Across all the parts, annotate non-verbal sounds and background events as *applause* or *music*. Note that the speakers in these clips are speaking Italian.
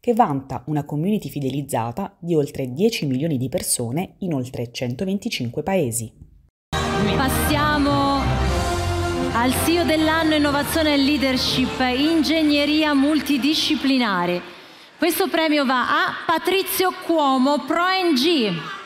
che vanta una community fidelizzata di oltre 10 milioni di persone in oltre 125 paesi. Passiamo al CEO dell'anno Innovazione e Leadership Ingegneria Multidisciplinare. Questo premio va a Patrizio Cuomo, ProNG.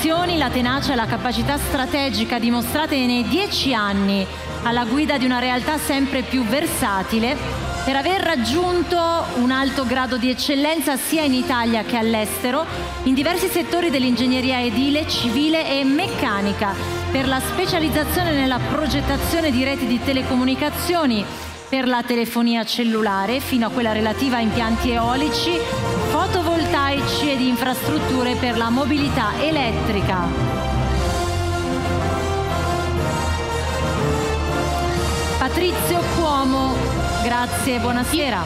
passioni, la tenacia e la capacità strategica dimostrate nei dieci anni alla guida di una realtà sempre più versatile per aver raggiunto un alto grado di eccellenza sia in Italia che all'estero in diversi settori dell'ingegneria edile, civile e meccanica per la specializzazione nella progettazione di reti di telecomunicazioni per la telefonia cellulare fino a quella relativa a impianti eolici, fotovoltaici ed infrastrutture per la mobilità elettrica. Patrizio Cuomo, grazie e buonasera.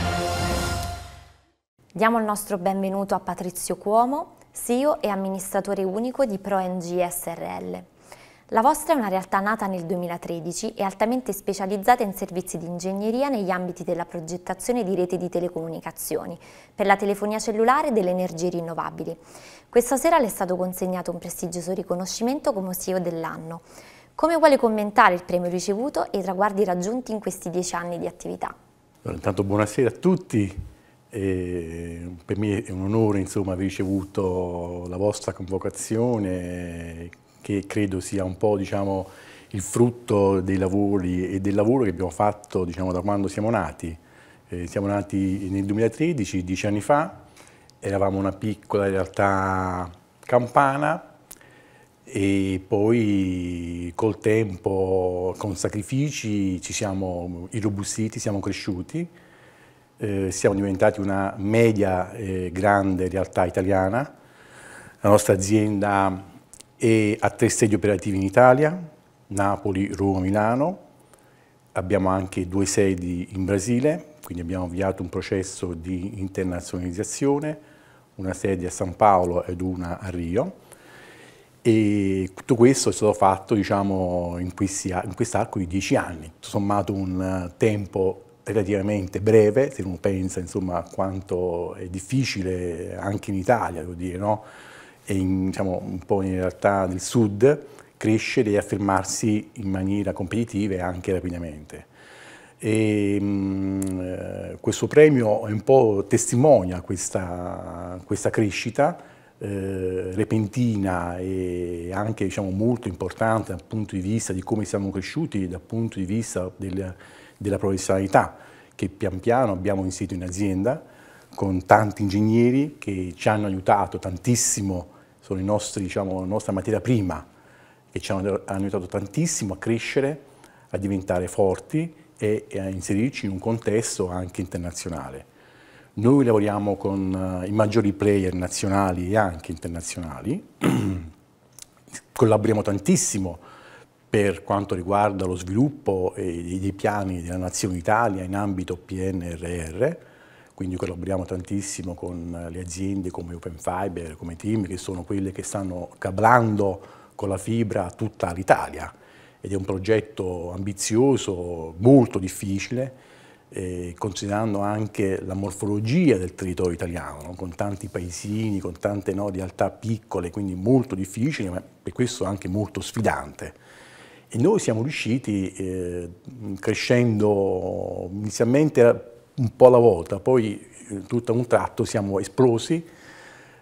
Diamo il nostro benvenuto a Patrizio Cuomo, CEO e amministratore unico di ProNG SRL. La vostra è una realtà nata nel 2013 e altamente specializzata in servizi di ingegneria negli ambiti della progettazione di reti di telecomunicazioni, per la telefonia cellulare e delle energie rinnovabili. Questa sera le è stato consegnato un prestigioso riconoscimento come CEO dell'anno. Come vuole commentare il premio ricevuto e i traguardi raggiunti in questi dieci anni di attività? Allora, intanto buonasera a tutti. E per me è un onore insomma, aver ricevuto la vostra convocazione che credo sia un po' diciamo, il frutto dei lavori e del lavoro che abbiamo fatto diciamo, da quando siamo nati. Eh, siamo nati nel 2013, dieci anni fa, eravamo una piccola realtà campana e poi col tempo, con sacrifici, ci siamo irrobustiti, siamo cresciuti, eh, siamo diventati una media eh, grande realtà italiana. La nostra azienda e a tre sedi operativi in Italia, Napoli, Roma, Milano. Abbiamo anche due sedi in Brasile, quindi abbiamo avviato un processo di internazionalizzazione, una sede a San Paolo ed una a Rio. E tutto questo è stato fatto diciamo, in, in quest'arco di dieci anni, tutto sommato un tempo relativamente breve, se uno pensa insomma, a quanto è difficile anche in Italia, devo dire, no? e in, diciamo, un po' in realtà nel sud cresce e affermarsi in maniera competitiva e anche rapidamente. E, mh, mm, eh, questo premio è un po' testimonia questa, questa crescita eh, repentina e anche diciamo, molto importante dal punto di vista di come siamo cresciuti, dal punto di vista del, della professionalità che pian piano abbiamo inserito in azienda con tanti ingegneri che ci hanno aiutato tantissimo sono nostri, diciamo, la nostra materia prima che ci hanno, hanno aiutato tantissimo a crescere, a diventare forti e, e, a inserirci in un contesto anche internazionale. Noi lavoriamo con uh, i maggiori player nazionali e anche internazionali, *clears throat* collaboriamo tantissimo per quanto riguarda lo sviluppo e, dei, dei piani della Nazione Italia in ambito PNRR, quindi collaboriamo tantissimo con le aziende come Open Fiber, come Team, che sono quelle che stanno cablando con la fibra tutta l'Italia ed è un progetto ambizioso, molto difficile, eh, considerando anche la morfologia del territorio italiano, no? con tanti paesini, con tante no, realtà piccole, quindi molto difficile, ma per questo anche molto sfidante. E noi siamo riusciti, eh, crescendo inizialmente un po' alla volta, poi eh, tutto a un tratto siamo esplosi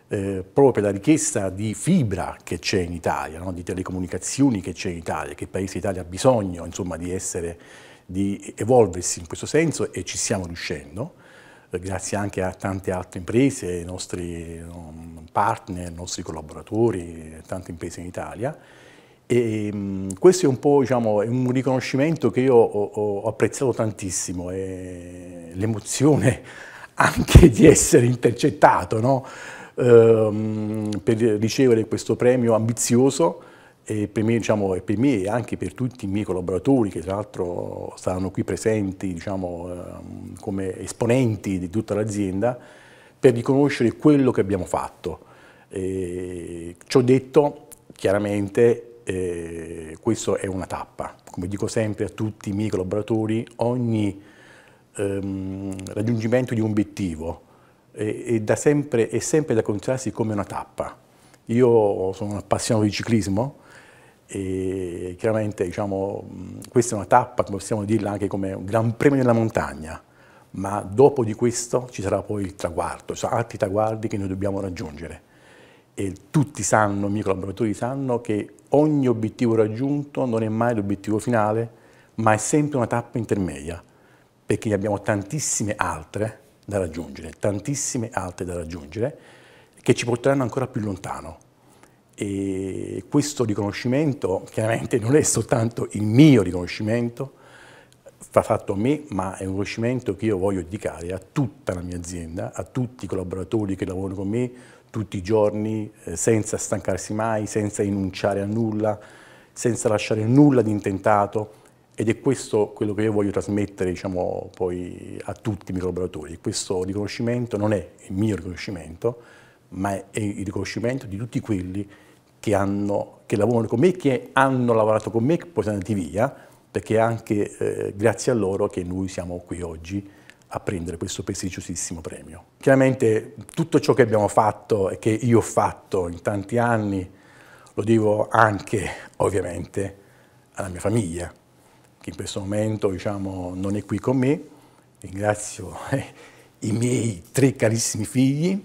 eh, proprio per la richiesta di fibra che c'è in Italia, no? di telecomunicazioni che c'è in Italia, che il Paese d'Italia ha bisogno insomma, di, essere, di evolversi in questo senso e ci stiamo riuscendo, eh, grazie anche a tante altre imprese, i nostri no, mm, partner, i nostri collaboratori, tante imprese in Italia e ehm, questo è un po' diciamo, un riconoscimento che io ho, ho apprezzato tantissimo, l'emozione *laughs* anche di essere intercettato no? ehm, per ricevere questo premio ambizioso e per, me, diciamo, e per, me, e anche per tutti i miei collaboratori che tra l'altro saranno qui presenti diciamo, ehm, come esponenti di tutta l'azienda per riconoscere quello che abbiamo fatto. E, ciò detto, chiaramente eh, questa è una tappa. Come dico sempre a tutti i miei collaboratori, ogni ehm, raggiungimento di un obiettivo è, è, sempre, è sempre da considerarsi come una tappa. Io sono un appassionato di ciclismo, e chiaramente diciamo, questa è una tappa, come possiamo dirla anche come un gran premio della montagna, ma dopo di questo ci sarà poi il traguardo, ci sono altri traguardi che noi dobbiamo raggiungere e tutti sanno, i miei collaboratori sanno che ogni obiettivo raggiunto non è mai l'obiettivo finale, ma è sempre una tappa intermedia, perché ne abbiamo tantissime altre da raggiungere, tantissime altre da raggiungere, che ci porteranno ancora più lontano. E questo riconoscimento chiaramente non è soltanto il mio riconoscimento, va fatto a me, ma è un riconoscimento che io voglio dedicare a tutta la mia azienda, a tutti i collaboratori che lavorano con me tutti i giorni, eh, senza stancarsi mai, senza rinunciare a nulla, senza lasciare nulla di intentato ed è questo quello che io voglio trasmettere diciamo, poi a tutti i miei collaboratori. Questo riconoscimento non è il mio riconoscimento, ma è il riconoscimento di tutti quelli che, hanno, che lavorano con me, che hanno lavorato con me, che poi sono andati via, perché è anche eh, grazie a loro che noi siamo qui oggi a prendere questo prestigiosissimo premio. Chiaramente tutto ciò che abbiamo fatto e che io ho fatto in tanti anni lo devo anche ovviamente alla mia famiglia, che in questo momento diciamo, non è qui con me. Ringrazio eh, i miei tre carissimi figli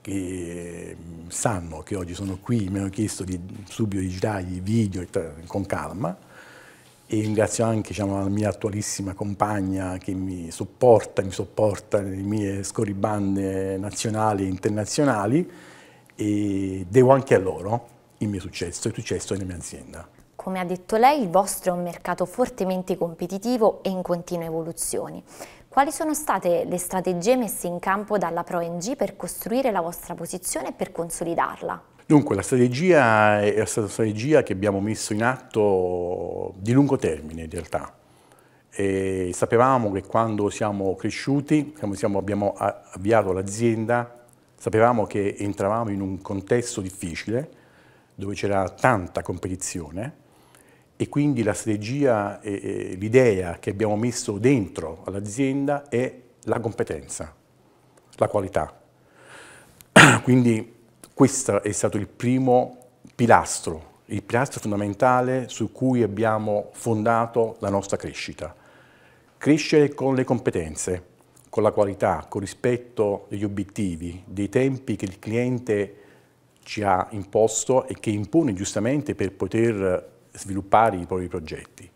che mm, sanno che oggi sono qui, mi hanno chiesto di, subito di girargli i video con calma e ringrazio anche diciamo, la mia attualissima compagna che mi supporta, mi supporta nelle mie scorribande nazionali e internazionali e devo anche a loro il mio successo, il successo della mia azienda. Come ha detto lei, il vostro è un mercato fortemente competitivo e in continua evoluzione. Quali sono state le strategie messe in campo dalla ProNG per costruire la vostra posizione e per consolidarla? Dunque, la strategia è stata una strategia che abbiamo messo in atto di lungo termine in realtà. E sapevamo che quando siamo cresciuti, quando siamo, abbiamo avviato l'azienda, sapevamo che entravamo in un contesto difficile dove c'era tanta competizione e quindi la strategia l'idea che abbiamo messo dentro all'azienda è la competenza, la qualità. *clears throat* quindi questo è stato il primo pilastro, il pilastro fondamentale su cui abbiamo fondato la nostra crescita. Crescere con le competenze, con la qualità, con rispetto degli obiettivi, dei tempi che il cliente ci ha imposto e che impone giustamente per poter sviluppare i propri progetti.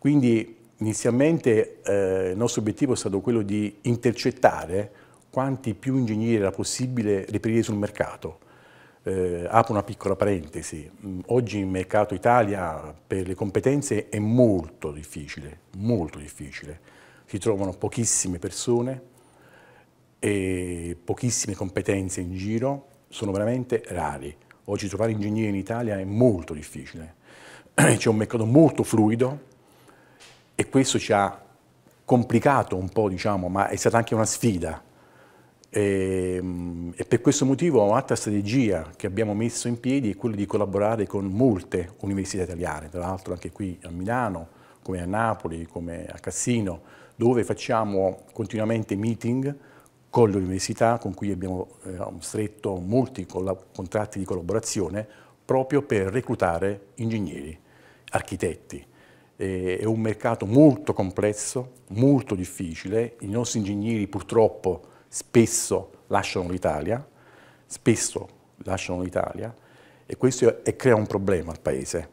Quindi inizialmente eh, il nostro obiettivo è stato quello di intercettare quanti più ingegneri era possibile reperire sul mercato. Eh, apro una piccola parentesi, mm, oggi il mercato Italia per le competenze è molto difficile, molto difficile. Si trovano pochissime persone e pochissime competenze in giro, sono veramente rari. Oggi trovare ingegneri in Italia è molto difficile. *clears throat* C'è un mercato molto fluido e questo ci ha complicato un po', diciamo, ma è stata anche una sfida e, ehm, e, per questo motivo un'altra strategia che abbiamo messo in piedi è quella di collaborare con molte università italiane, tra l'altro anche qui a Milano, come a Napoli, come a Cassino, dove facciamo continuamente meeting con le università con cui abbiamo eh, stretto molti contratti di collaborazione proprio per reclutare ingegneri, architetti. E, è un mercato molto complesso, molto difficile, i nostri ingegneri purtroppo spesso lasciano l'Italia, spesso lasciano l'Italia e questo è, crea un problema al Paese.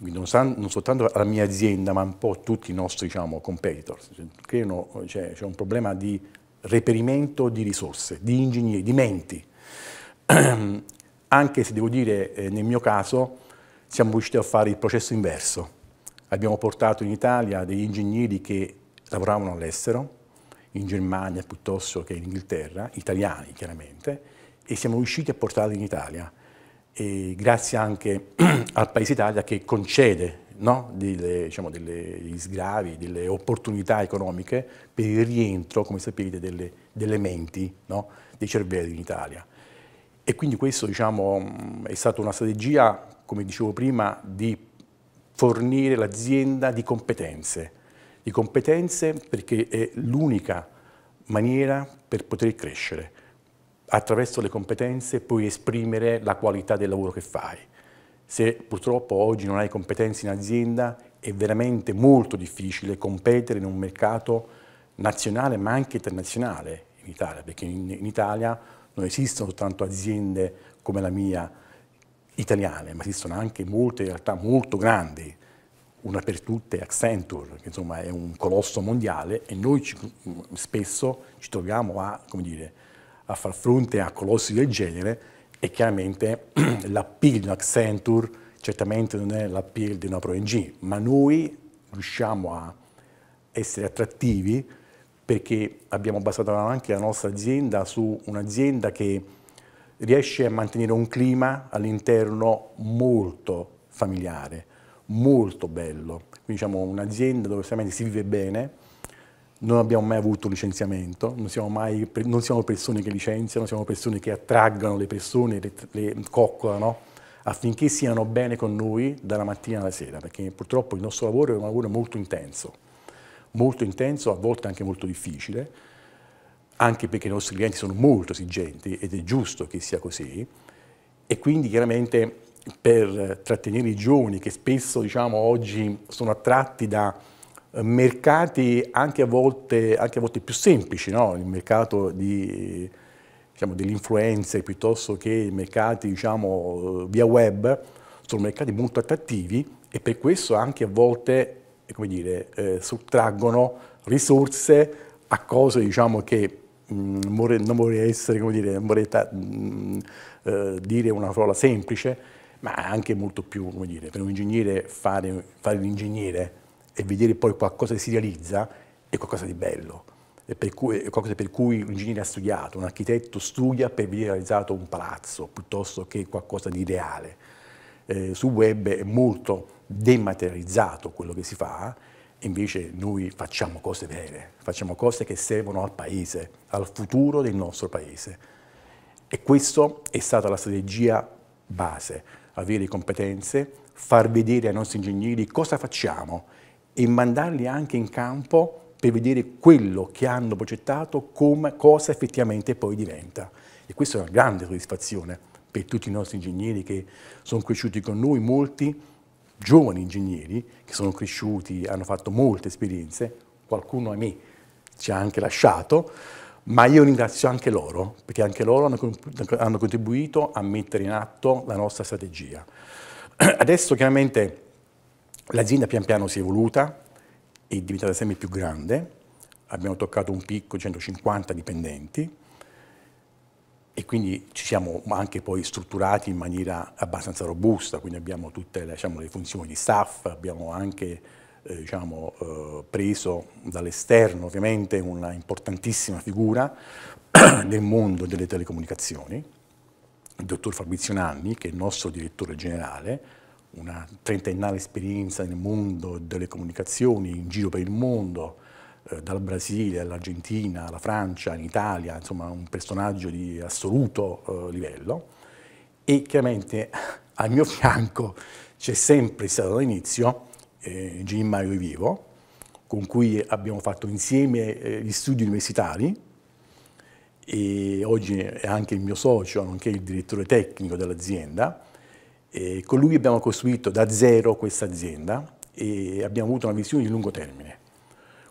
Non, san, non, soltanto alla mia azienda, ma un po' a tutti i nostri diciamo, competitors. Cioè, c'è cioè, cioè un problema di reperimento di risorse, di ingegneri, di menti. *clears throat* Anche se devo dire, eh, nel mio caso, siamo riusciti a fare il processo inverso. Abbiamo portato in Italia degli ingegneri che lavoravano all'estero, in Germania piuttosto che in Inghilterra, italiani chiaramente, e siamo riusciti a portarli in Italia. E grazie anche *clears throat* al Paese Italia che concede no, delle, diciamo, degli sgravi, delle opportunità economiche per il rientro, come sapete, delle, delle menti, no, dei cervelli in Italia. E quindi questo diciamo, è stata una strategia, come dicevo prima, di fornire l'azienda di competenze, di competenze perché è l'unica maniera per poter crescere. Attraverso le competenze puoi esprimere la qualità del lavoro che fai. Se purtroppo oggi non hai competenze in azienda è veramente molto difficile competere in un mercato nazionale ma anche internazionale in Italia, perché in, in Italia non esistono soltanto aziende come la mia italiane, ma esistono anche molte realtà molto grandi una per tutte Accenture, che insomma è un colosso mondiale e noi ci, spesso ci troviamo a, dire, a, far fronte a colossi del genere e chiaramente *clears throat* l'appeal di Accenture certamente non è l'appeal di una ProNG, ma noi riusciamo a essere attrattivi perché abbiamo basato anche la nostra azienda su un'azienda che riesce a mantenere un clima all'interno molto familiare molto bello. Quindi diciamo un'azienda dove veramente si vive bene, non abbiamo mai avuto un licenziamento, non siamo, mai, non siamo persone che licenziano, siamo persone che attraggono le persone, le, le coccolano affinché siano bene con noi dalla mattina alla sera, perché purtroppo il nostro lavoro è un lavoro molto intenso, molto intenso, a volte anche molto difficile, anche perché i nostri clienti sono molto esigenti ed è giusto che sia così e quindi chiaramente per trattenere i giovani che spesso diciamo, oggi sono attratti da eh, mercati anche a volte, anche a volte più semplici, no? il mercato di, diciamo, dell'influencer piuttosto che i mercati diciamo, eh, via web, sono mercati molto attrattivi e per questo anche a volte eh, dire, eh, sottraggono risorse a cose diciamo, che mh, mm, non vorrei essere, come dire, non vorrei mh, mm, eh, dire una parola semplice, ma anche molto più, come dire, per un ingegnere fare, fare l'ingegnere e vedere poi qualcosa che si realizza è qualcosa di bello. Per cui, è qualcosa per cui un ingegnere ha studiato, un architetto studia per vedere realizzato un palazzo piuttosto che qualcosa di reale. Eh, sul web è molto dematerializzato quello che si fa, invece noi facciamo cose vere, facciamo cose che servono al paese, al futuro del nostro paese. E questa è stata la strategia base avere competenze, far vedere ai nostri ingegneri cosa facciamo e mandarli anche in campo per vedere quello che hanno progettato, come, cosa effettivamente poi diventa. E questa è una grande soddisfazione per tutti i nostri ingegneri che sono cresciuti con noi, molti giovani ingegneri che sono cresciuti, hanno fatto molte esperienze, qualcuno a me ci ha anche lasciato, ma io ringrazio anche loro, perché anche loro hanno, contribuito a mettere in atto la nostra strategia. *clears throat* Adesso chiaramente l'azienda pian piano si è evoluta, è diventata sempre più grande, abbiamo toccato un picco di 150 dipendenti e quindi ci siamo anche poi strutturati in maniera abbastanza robusta, quindi abbiamo tutte diciamo, le funzioni di staff, abbiamo anche eh, diciamo, eh, preso dall'esterno ovviamente una importantissima figura *clears throat* nel mondo delle telecomunicazioni, il dottor Fabrizio Nanni, che è il nostro direttore generale, una trentennale esperienza nel mondo delle comunicazioni, in giro per il mondo, eh, dal Brasile all'Argentina, alla Francia, in Italia, insomma un personaggio di assoluto eh, livello e chiaramente *laughs* al mio fianco c'è sempre stato dall'inizio eh, Gin Mario Vivo, con cui abbiamo fatto insieme eh, gli studi universitari e oggi è anche il mio socio, nonché il direttore tecnico dell'azienda. con lui abbiamo costruito da zero questa azienda e abbiamo avuto una visione di lungo termine.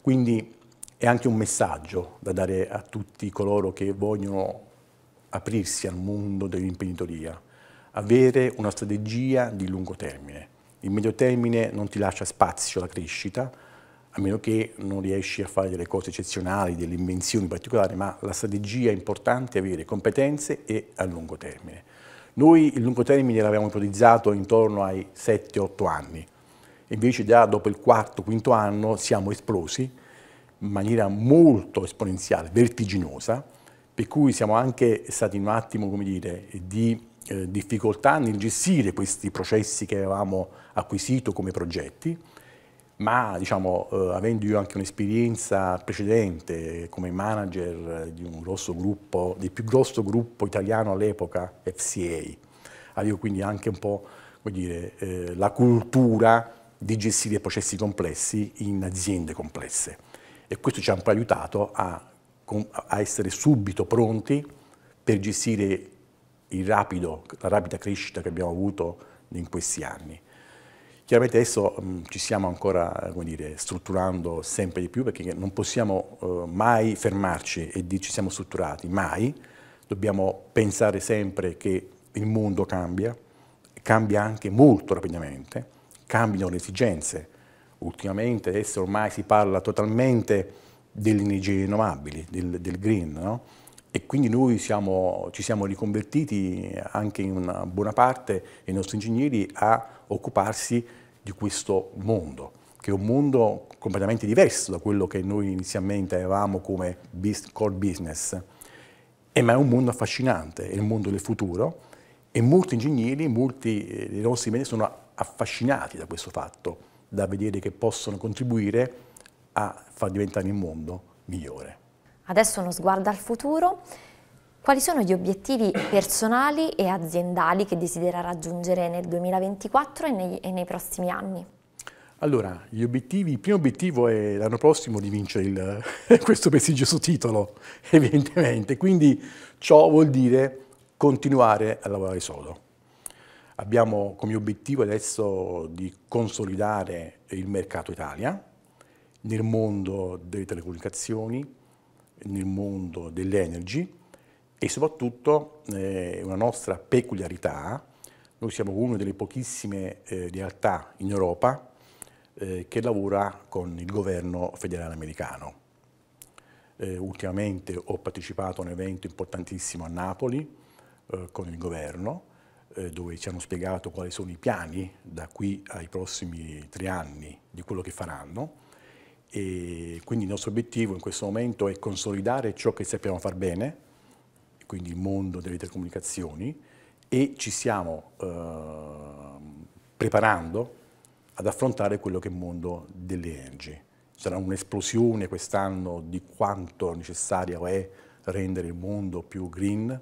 Quindi è anche un messaggio da dare a tutti coloro che vogliono aprirsi al mondo dell'imprenditoria, avere una strategia di lungo termine. Il medio termine non ti lascia spazio la crescita, a meno che non riesci a fare delle cose eccezionali, delle invenzioni particolari, ma la strategia è importante avere competenze e a lungo termine. Noi il lungo termine l'abbiamo ipotizzato intorno ai 7-8 anni, invece già dopo il quarto, quinto anno siamo esplosi in maniera molto esponenziale, vertiginosa, per cui siamo anche stati in un attimo, come dire, di eh, difficoltà nel gestire questi processi che avevamo acquisito come progetti, ma diciamo, eh, avendo io anche un'esperienza precedente come manager di un grosso gruppo, del più grosso gruppo italiano all'epoca, FCA, avevo quindi anche un po' dire, eh, la cultura di gestire processi complessi in aziende complesse e questo ci ha un po' aiutato a, a essere subito pronti per gestire rapido, la rapida crescita che abbiamo avuto in questi anni. Chiaramente adesso mh, mm, ci stiamo ancora dire, strutturando sempre di più perché non possiamo eh, mai fermarci e dire ci siamo strutturati, mai. Dobbiamo pensare sempre che il mondo cambia, cambia anche molto rapidamente, cambiano le esigenze. Ultimamente adesso ormai si parla totalmente delle energie rinnovabili, del, del green, no? E quindi noi siamo, ci siamo riconvertiti anche in una buona parte, i nostri ingegneri, a occuparsi di questo mondo, che è un mondo completamente diverso da quello che noi inizialmente avevamo come core business, e, eh, ma è un mondo affascinante, è il mondo del futuro e molti ingegneri, molti eh, dei nostri medici sono affascinati da questo fatto, da vedere che possono contribuire a far diventare il mondo migliore. Adesso uno sguardo al futuro. Quali sono gli obiettivi personali e aziendali che desidera raggiungere nel 2024 e nei, e nei prossimi anni? Allora, gli obiettivi, il primo obiettivo è l'anno prossimo di vincere il, *laughs* questo prestigioso titolo, *laughs* evidentemente. Quindi ciò vuol dire continuare a lavorare solo. Abbiamo come obiettivo adesso di consolidare il mercato Italia nel mondo delle telecomunicazioni, nel mondo dell'energy e soprattutto eh, una nostra peculiarità, noi siamo una delle pochissime eh, realtà in Europa eh, che lavora con il governo federale americano. Eh, ultimamente ho partecipato a un evento importantissimo a Napoli eh, con il governo eh, dove ci hanno spiegato quali sono i piani da qui ai prossimi tre anni di quello che faranno e quindi il nostro obiettivo in questo momento è consolidare ciò che sappiamo far bene, quindi il mondo delle telecomunicazioni, e ci stiamo eh, preparando ad affrontare quello che è il mondo delle energy. Sarà un'esplosione quest'anno di quanto necessario è rendere il mondo più green,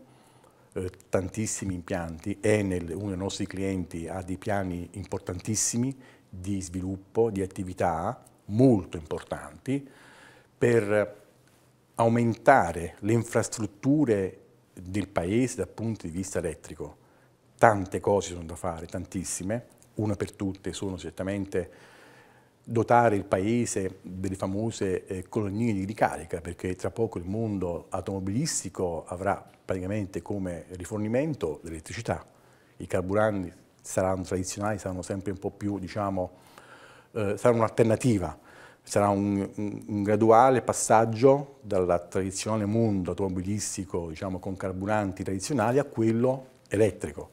eh, tantissimi impianti, Enel, uno dei nostri clienti, ha dei piani importantissimi di sviluppo, di attività molto importanti per aumentare le infrastrutture del paese dal punto di vista elettrico. Tante cose sono da fare, tantissime. Una per tutte sono certamente dotare il paese delle famose eh, colonnine di ricarica, perché tra poco il mondo automobilistico avrà praticamente come rifornimento l'elettricità. I carburanti saranno tradizionali, saranno sempre un po' più, diciamo, eh, sarà un'alternativa, sarà un, un, graduale passaggio dal tradizionale mondo automobilistico, diciamo con carburanti tradizionali, a quello elettrico.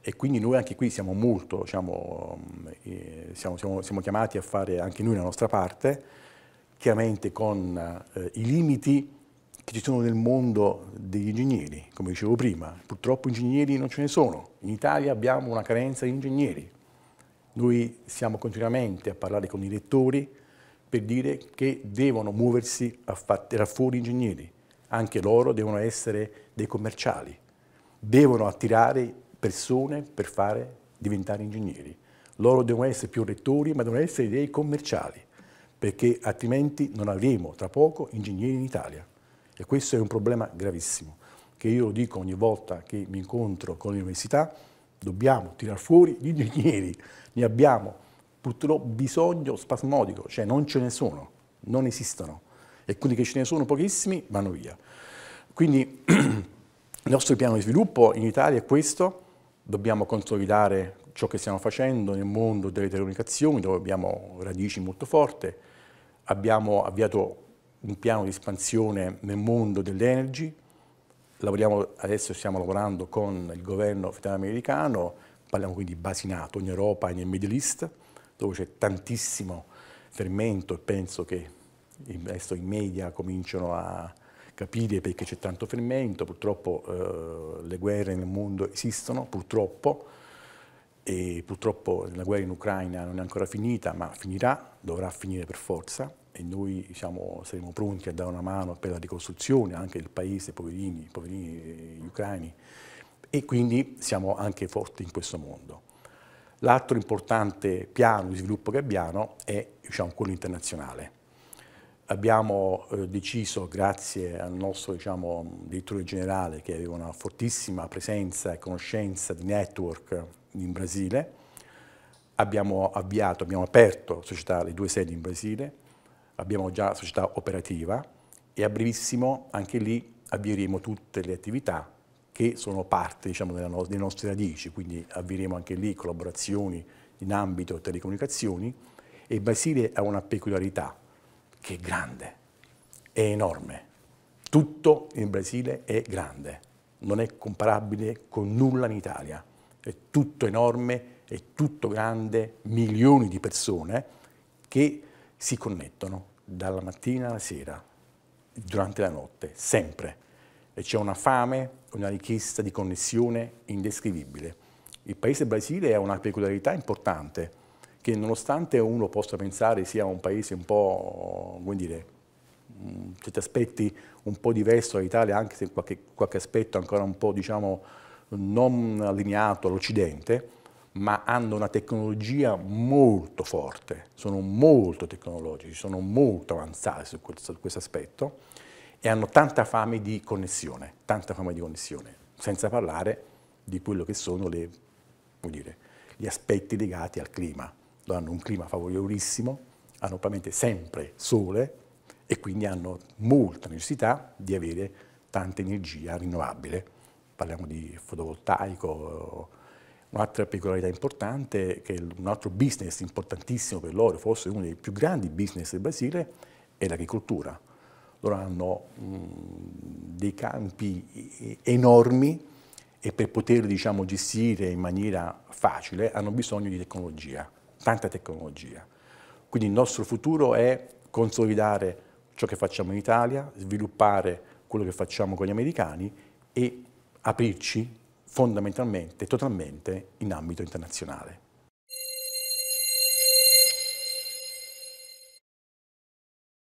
E quindi noi anche qui siamo molto, diciamo, eh, siamo, siamo, siamo, chiamati a fare anche noi la nostra parte, chiaramente con eh, i limiti che ci sono nel mondo degli ingegneri, come dicevo prima. Purtroppo ingegneri non ce ne sono. In Italia abbiamo una carenza di ingegneri, noi siamo continuamente a parlare con i rettori per dire che devono muoversi a far fuori ingegneri, anche loro devono essere dei commerciali, devono attirare persone per fare diventare ingegneri. Loro devono essere più rettori, ma devono essere dei commerciali, perché altrimenti non avremo tra poco ingegneri in Italia. E questo è un problema gravissimo, che io lo dico ogni volta che mi incontro con le università, dobbiamo tirar fuori gli ingegneri, ne abbiamo purtroppo bisogno spasmodico, cioè non ce ne sono, non esistono e quelli che ce ne sono pochissimi vanno via. Quindi *clears throat* il nostro piano di sviluppo in Italia è questo, dobbiamo consolidare ciò che stiamo facendo nel mondo delle telecomunicazioni dove abbiamo radici molto forti, abbiamo avviato un piano di espansione nel mondo dell'energy, Lavoriamo, adesso stiamo lavorando con il governo italo-americano, parliamo quindi di basi NATO in Europa e nel Middle East, dove c'è tantissimo fermento e penso che adesso i media cominciano a capire perché c'è tanto fermento, purtroppo eh, le guerre nel mondo esistono, purtroppo, e purtroppo la guerra in Ucraina non è ancora finita, ma finirà, dovrà finire per forza, e noi diciamo, saremo pronti a dare una mano per la ricostruzione anche del paese, poverini, poverini eh, ucraini, e quindi siamo anche forti in questo mondo. L'altro importante piano di sviluppo che abbiamo è diciamo, quello internazionale. Abbiamo eh, deciso, grazie al nostro diciamo, direttore generale che aveva una fortissima presenza e conoscenza di network in Brasile, abbiamo avviato, abbiamo aperto società, le due sedi in Brasile, abbiamo già società operativa e a brevissimo anche lì avvieremo tutte le attività che sono parte diciamo, no delle nostre radici, quindi avvieremo anche lì collaborazioni in ambito telecomunicazioni e Basile ha una peculiarità che è grande, è enorme. Tutto in Brasile è grande, non è comparabile con nulla in Italia. È tutto enorme, è tutto grande, milioni di persone che si connettono dalla mattina alla sera, durante la notte, sempre. E c'è una fame, una richiesta di connessione indescrivibile. Il paese Brasile ha una peculiarità importante, che nonostante uno possa pensare sia un paese un po', come dire, in mm, certi aspetti un po' diverso dall'Italia, anche se qualche, qualche aspetto ancora un po', diciamo, non allineato all'Occidente, ma hanno una tecnologia molto forte, sono molto tecnologici, sono molto avanzati su questo, su questo aspetto e hanno tanta fame di connessione, tanta fame di connessione, senza parlare di quello che sono le, dire, gli aspetti legati al clima. Hanno un clima favorevolissimo, hanno praticamente sempre sole e quindi hanno molta necessità di avere tanta energia rinnovabile. Parliamo di fotovoltaico, Un'altra peculiarità importante, che un altro business importantissimo per loro, forse uno dei più grandi business del Brasile, è l'agricoltura. Loro hanno mh, mm, dei campi enormi e per poterli diciamo, gestire in maniera facile hanno bisogno di tecnologia, tanta tecnologia. Quindi il nostro futuro è consolidare ciò che facciamo in Italia, sviluppare quello che facciamo con gli americani e aprirci fondamentalmente, totalmente in ambito internazionale.